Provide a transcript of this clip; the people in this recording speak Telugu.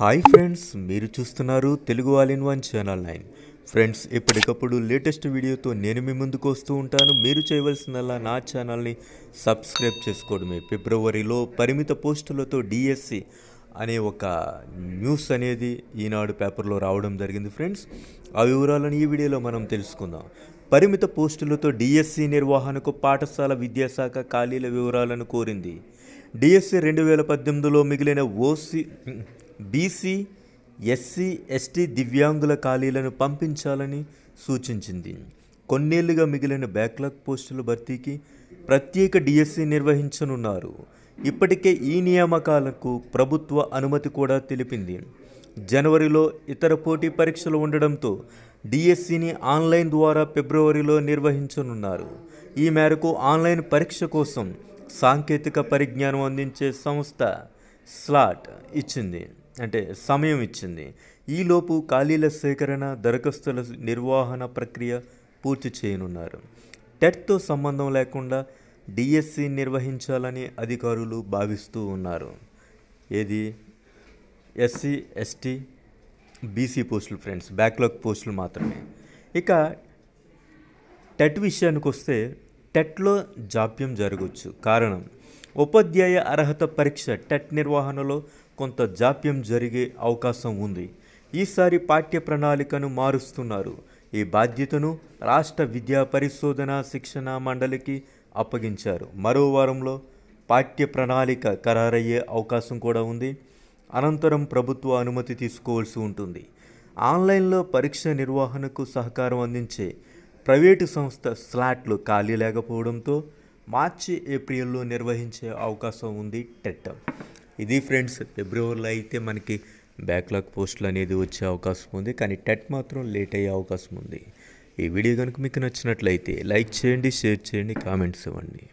హాయ్ ఫ్రెండ్స్ మీరు చూస్తున్నారు Telugu all in one channel nine friends ఎప్పటికప్పుడు లేటెస్ట్ వీడియోతో నేను మీ ముందుకు వస్తూ ఉంటాను మీరు చేయవలసిందల్లా నా ఛానల్ని సబ్స్క్రైబ్ చేసుకోవడమే ఫిబ్రవరిలో పరిమిత పోస్టులతో డిఎస్సి అనే ఒక న్యూస్ అనేది ఈనాడు పేపర్లో రావడం జరిగింది ఫ్రెండ్స్ ఆ వివరాలను ఈ వీడియోలో మనం తెలుసుకుందాం పరిమిత పోస్టులతో డిఎస్సి నిర్వహణకు పాఠశాల విద్యాశాఖ ఖాళీల వివరాలను కోరింది డిఎస్సి రెండు వేల పద్దెనిమిదిలో మిగిలిన ఓసీ బీసీ ఎస్సీ ఎస్టీ దివ్యాంగుల ఖాళీలను పంపించాలని సూచించింది కొన్నేళ్లుగా మిగిలిన బ్యాక్లాగ్ పోస్టుల భర్తీకి ప్రత్యేక డిఎస్సి నిర్వహించనున్నారు ఇప్పటికే ఈ నియామకాలకు ప్రభుత్వ అనుమతి కూడా తెలిపింది జనవరిలో ఇతర పోటీ పరీక్షలు ఉండడంతో డిఎస్సిని ఆన్లైన్ ద్వారా ఫిబ్రవరిలో నిర్వహించనున్నారు ఈ మేరకు ఆన్లైన్ పరీక్ష కోసం సాంకేతిక పరిజ్ఞానం అందించే సంస్థ స్లాట్ ఇచ్చింది అంటే సమయం ఇచ్చింది ఈలోపు ఖాళీల సేకరణ దరఖాస్తుల నిర్వహణ ప్రక్రియ పూర్తి చేయనున్నారు టెట్తో సంబంధం లేకుండా డిఎస్సి నిర్వహించాలని అధికారులు భావిస్తూ ఉన్నారు ఏది ఎస్సీ ఎస్టీ బీసీ పోస్టులు ఫ్రెండ్స్ బ్యాక్లాగ్ పోస్టులు మాత్రమే ఇక టెట్ విషయానికి వస్తే టెట్లో జాప్యం జరగవచ్చు కారణం ఉపాధ్యాయ అర్హత పరీక్ష టెట్ నిర్వహణలో కొంత జాప్యం జరిగే అవకాశం ఉంది ఈసారి పాఠ్య ప్రణాళికను మారుస్తున్నారు ఈ బాధ్యతను రాష్ట్ర విద్యా పరిశోధన శిక్షణ మండలికి అప్పగించారు మరో వారంలో పాఠ్య ప్రణాళిక ఖరారయ్యే అవకాశం కూడా ఉంది అనంతరం ప్రభుత్వ అనుమతి తీసుకోవాల్సి ఉంటుంది ఆన్లైన్లో పరీక్ష నిర్వహణకు సహకారం అందించే ప్రైవేటు సంస్థ స్లాట్లు ఖాళీ లేకపోవడంతో మార్చి ఏప్రిల్లో నిర్వహించే అవకాశం ఉంది టెట్ ఇది ఫ్రెండ్స్ ఫిబ్రవరిలో అయితే మనకి బ్యాక్లాగ్ పోస్టులు అనేది వచ్చే అవకాశం ఉంది కానీ టెట్ మాత్రం లేట్ అయ్యే అవకాశం ఉంది ఈ వీడియో కనుక మీకు నచ్చినట్లయితే లైక్ చేయండి షేర్ చేయండి కామెంట్స్ ఇవ్వండి